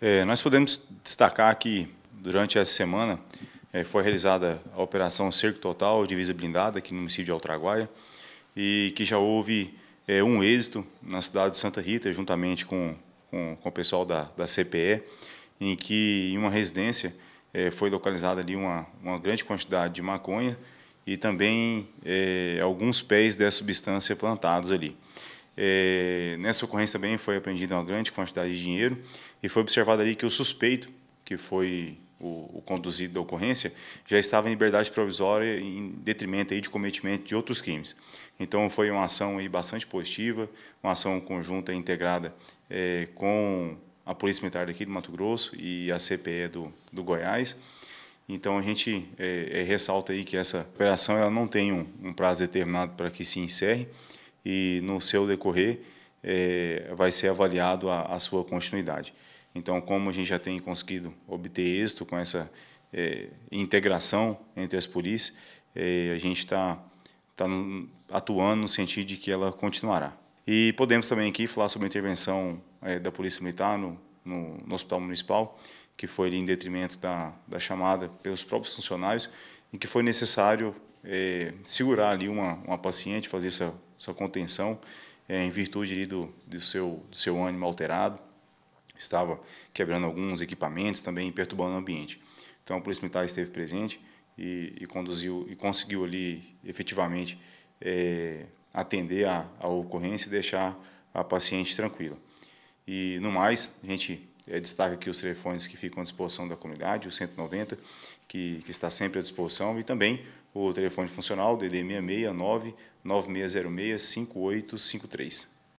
É, nós podemos destacar que, durante essa semana, é, foi realizada a Operação Cerco Total, divisa blindada, aqui no município de Altraguaia, e que já houve é, um êxito na cidade de Santa Rita, juntamente com, com, com o pessoal da, da CPE, em que, em uma residência, é, foi localizada ali uma, uma grande quantidade de maconha e também é, alguns pés dessa substância plantados ali. É, nessa ocorrência também foi apreendida uma grande quantidade de dinheiro e foi observado ali que o suspeito, que foi o, o, conduzido da ocorrência, já estava em liberdade provisória em detrimento aí de cometimento de outros crimes. Então foi uma ação aí bastante positiva, uma ação conjunta integrada é, com a Polícia Militar daqui do Mato Grosso e a CPE do, do Goiás. Então a gente é, é, ressalta aí que essa operação ela não tem um, um prazo determinado para que se encerre e no seu decorrer é, vai ser avaliado a, a, sua continuidade. Então, como a gente já tem conseguido obter êxito com essa é, integração entre as polícias, é, a gente está tá, tá atuando no sentido de que ela continuará. E podemos também aqui falar sobre a intervenção é, da Polícia Militar no, no, no, Hospital Municipal, que foi em detrimento da, da chamada pelos próprios funcionários, e que foi necessário é, segurar ali uma, uma paciente, fazer essa, essa contenção, é, em virtude do, do, seu, do seu ânimo alterado, estava quebrando alguns equipamentos, também perturbando o ambiente. Então, a Polícia Militar esteve presente e, e conduziu e conseguiu ali efetivamente é, atender a, a ocorrência e deixar a paciente tranquila. E no mais, a gente é, destaca aqui os telefones que ficam à disposição da comunidade, o 190, que, que está sempre à disposição, e também o telefone funcional DD 669 9606 5853.